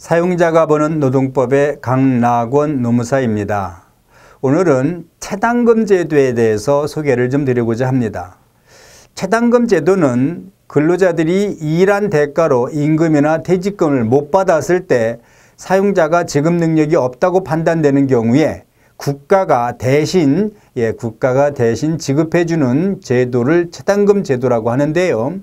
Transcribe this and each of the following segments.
사용자가 보는 노동법의 강낙원 노무사입니다. 오늘은 체당금 제도에 대해서 소개를 좀 드리고자 합니다. 체당금 제도는 근로자들이 일한 대가로 임금이나 퇴직금을 못 받았을 때 사용자가 지급 능력이 없다고 판단되는 경우에 국가가 대신 예, 국가가 대신 지급해 주는 제도를 체당금 제도라고 하는데요.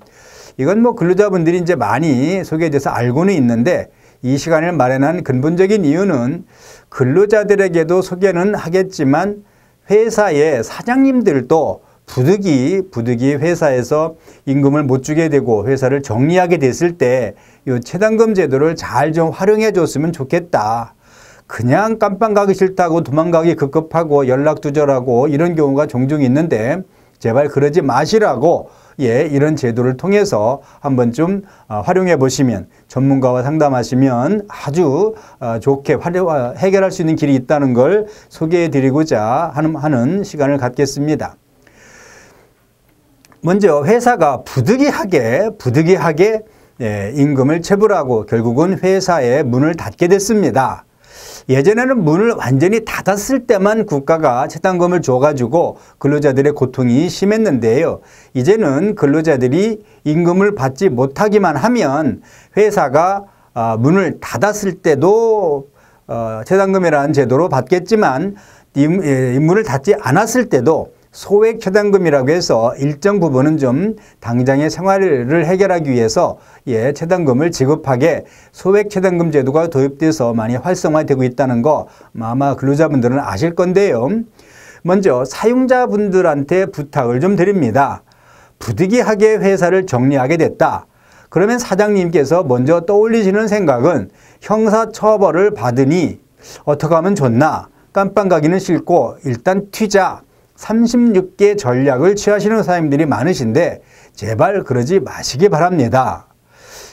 이건 뭐 근로자분들이 이제 많이 소개돼서 알고는 있는데 이 시간을 마련한 근본적인 이유는 근로자들에게도 소개는 하겠지만 회사의 사장님들도 부득이 부득이 회사에서 임금을 못 주게 되고 회사를 정리하게 됐을 때 이최단금 제도를 잘 좀 활용해 줬으면 좋겠다. 그냥 깜빵 가기 싫다고 도망가기 급급하고 연락 두절하고 이런 경우가 종종 있는데 제발 그러지 마시라고 예, 이런 제도를 통해서 한번 쯤 어, 활용해 보시면 전문가와 상담하시면 아주 어, 좋게 활용, 어, 해결할 수 있는 길이 있다는 걸 소개해 드리고자 하는, 하는 시간을 갖겠습니다. 먼저 회사가 부득이하게 부득이하게 예, 임금을 체불하고 결국은 회사의 문을 닫게 됐습니다. 예전에는 문을 완전히 닫았을 때만 국가가 채당금을 줘가지고 근로자들의 고통이 심했는데요. 이제는 근로자들이 임금을 받지 못하기만 하면 회사가 아, 문을 닫았을 때도 어, 채당금이라는 제도로 받겠지만 예, 임무를 닫지 않았을 때도 소액 최단금이라고 해서 일정 부분은 좀 당장의 생활을 해결하기 위해서 예, 최단금을 지급하게 소액 최단금 제도가 도입돼서 많이 활성화되고 있다는 거 아마 근로자분들은 아실 건데요. 먼저 사용자분들한테 부탁을 좀 드립니다. 부득이하게 회사를 정리하게 됐다. 그러면 사장님께서 먼저 떠올리시는 생각은 형사처벌을 받으니 어떻게 하면 좋나 깜빵 가기는 싫고 일단 튀자 36개 전략을 취하시는 사님들이 많으신데 제발 그러지 마시기 바랍니다.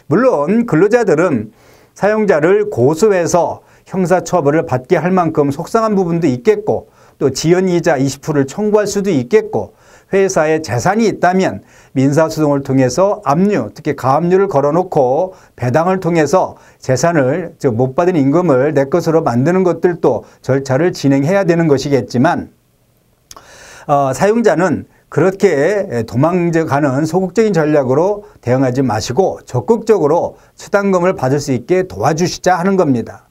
물론 근로자들은 사용자를 고소해서 형사처벌을 받게 할 만큼 속상한 부분도 있겠고 또 지연이자 20%를 청구할 수도 있겠고 회사에 재산이 있다면 민사소송을 통해서 압류, 특히 가압류를 걸어놓고 배당을 통해서 재산을, 즉 못 받은 임금을 내 것으로 만드는 것들도 절차를 진행해야 되는 것이겠지만 어, 사용자는 그렇게 도망가는 소극적인 전략으로 대응하지 마시고 적극적으로 수당금을 받을 수 있게 도와주시자 하는 겁니다.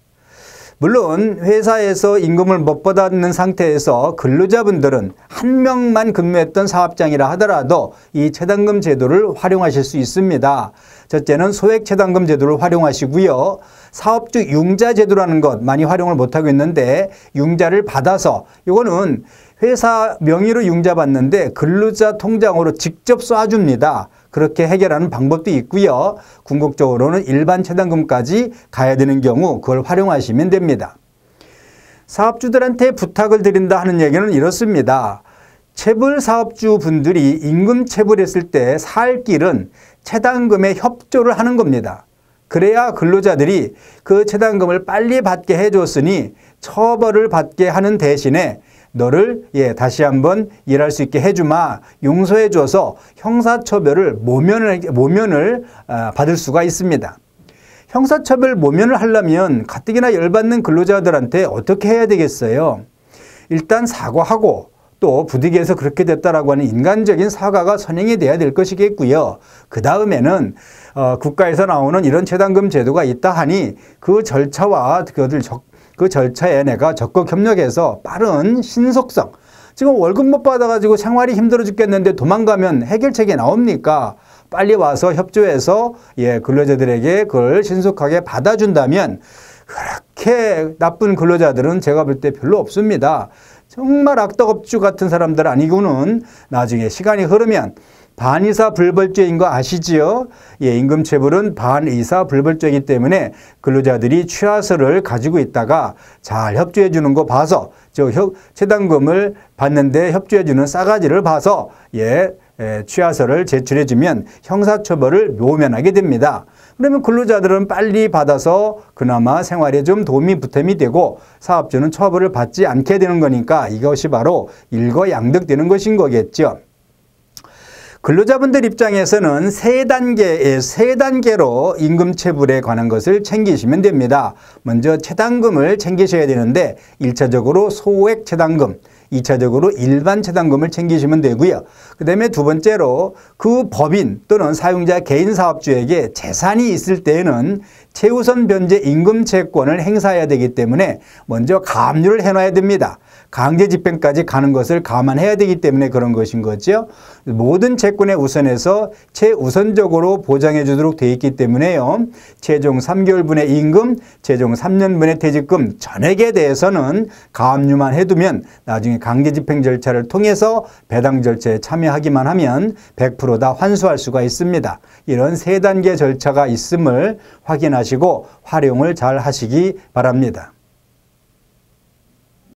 물론 회사에서 임금을 못 받았는 상태에서 근로자분들은 한 명만 근무했던 사업장이라 하더라도 이 최단금 제도를 활용하실 수 있습니다. 첫째는 소액 최단금 제도를 활용하시고요. 사업주 융자 제도라는 것 많이 활용을 못하고 있는데 융자를 받아서 이거는 회사 명의로 융자받는데 근로자 통장으로 직접 쏴줍니다. 그렇게 해결하는 방법도 있고요. 궁극적으로는 일반 최단금까지 가야 되는 경우 그걸 활용하시면 됩니다. 사업주들한테 부탁을 드린다 하는 얘기는 이렇습니다. 채불 사업주 분들이 임금 채불했을 때 살 길은 채당금에 협조를 하는 겁니다. 그래야 근로자들이 그 채당금을 빨리 받게 해줬으니 처벌을 받게 하는 대신에 너를 예 다시 한번 일할 수 있게 해주마 용서해 줘서 형사처벌을 모면을 모면을 아, 받을 수가 있습니다. 형사처벌 모면을 하려면 가뜩이나 열받는 근로자들한테 어떻게 해야 되겠어요? 일단 사과하고 또 부득이해서 그렇게 됐다라고 하는 인간적인 사과가 선행이 돼야 될 것이겠고요. 그 다음에는 어, 국가에서 나오는 이런 최단금 제도가 있다 하니 그 절차와 그것 적, 그 절차에 내가 적극 협력해서 빠른 신속성 지금 월급 못 받아가지고 생활이 힘들어 죽겠는데 도망가면 해결책이 나옵니까? 빨리 와서 협조해서 예 근로자들에게 그걸 신속하게 받아준다면 그렇게 나쁜 근로자들은 제가 볼 때 별로 없습니다. 정말 악덕업주 같은 사람들 아니고는 나중에 시간이 흐르면 반의사 불벌죄인 거 아시지요? 예, 임금체불은 반의사 불벌죄이기 때문에 근로자들이 취하서를 가지고 있다가 잘 협조해 주는 거 봐서 저 협, 최단금을 받는데 협조해 주는 싸가지를 봐서 예, 예, 취하서를 제출해 주면 형사처벌을 모면하게 됩니다. 그러면 근로자들은 빨리 받아서 그나마 생활에 좀 도움이 보탬이 되고 사업주는 처벌을 받지 않게 되는 거니까 이것이 바로 일거양득되는 것인 거겠죠. 근로자분들 입장에서는 세 단계의 예, 세 단계로 임금 체불에 관한 것을 챙기시면 됩니다. 먼저 체당금을 챙기셔야 되는데 일차적으로 소액 체당금 2차적으로 일반 차단금을 챙기시면 되고요. 그 다음에 두 번째로 그 법인 또는 사용자 개인 사업주에게 재산이 있을 때에는 최우선 변제 임금 채권을 행사해야 되기 때문에 먼저 가압류를 해놔야 됩니다. 강제 집행까지 가는 것을 감안해야 되기 때문에 그런 것인 거죠. 모든 채권에 우선에서 최우선적으로 보장해 주도록 되어 있기 때문에요. 최종 3개월분의 임금, 최종 3년분의 퇴직금 전액에 대해서는 가압류만 해두면 나중에 강제 집행 절차를 통해서 배당 절차에 참여하기만 하면 100%다 환수할 수가 있습니다. 이런 세단계 절차가 있음을 확인하시고 활용을 잘 하시기 바랍니다.